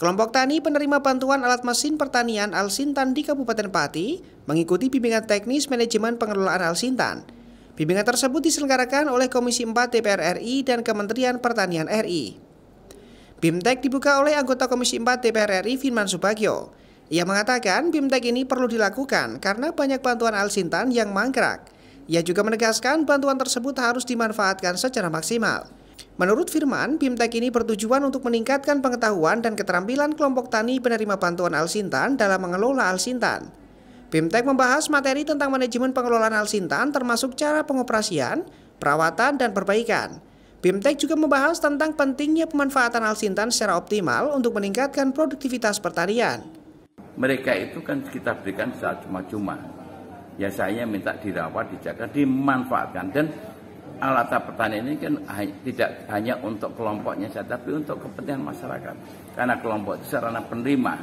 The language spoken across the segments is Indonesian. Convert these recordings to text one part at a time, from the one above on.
Kelompok tani penerima bantuan alat mesin pertanian Alsintan di Kabupaten Pati mengikuti bimbingan teknis manajemen pengelolaan Alsintan. Bimbingan tersebut diselenggarakan oleh Komisi 4 DPR RI dan Kementerian Pertanian RI. BIMTEK dibuka oleh anggota Komisi 4 DPR RI Firman Subagio. Ia mengatakan BIMTEK ini perlu dilakukan karena banyak bantuan Alsintan yang mangkrak. Ia juga menegaskan bantuan tersebut harus dimanfaatkan secara maksimal. Menurut Firman, BIMTEK ini bertujuan untuk meningkatkan pengetahuan dan keterampilan kelompok tani penerima bantuan Alsintan dalam mengelola Alsintan. BIMTEK membahas materi tentang manajemen pengelolaan Alsintan termasuk cara pengoperasian, perawatan, dan perbaikan. BIMTEK juga membahas tentang pentingnya pemanfaatan Alsintan secara optimal untuk meningkatkan produktivitas pertanian. Mereka itu kan kita berikan secara cuma-cuma. Ya saya minta dirawat, dijaga, dimanfaatkan. Dan alat petani ini kan tidak hanya untuk kelompoknya saja, tapi untuk kepentingan masyarakat. Karena kelompok itu sarana penerima,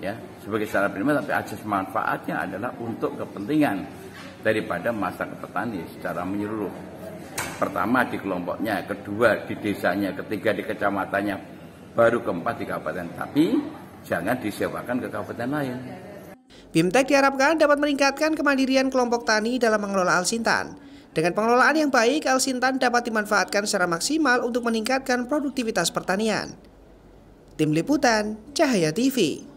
ya sebagai sarana penerima, tapi akses manfaatnya adalah untuk kepentingan daripada masyarakat petani secara menyeluruh. Pertama di kelompoknya, kedua di desanya, ketiga di kecamatannya, baru keempat di kabupaten. Tapi jangan disewakan ke kabupaten lain. BIMTEK diharapkan dapat meningkatkan kemandirian kelompok tani dalam mengelola Alsintan dengan pengelolaan yang baik, Alsintan dapat dimanfaatkan secara maksimal untuk meningkatkan produktivitas pertanian. Tim Liputan, Cahaya TV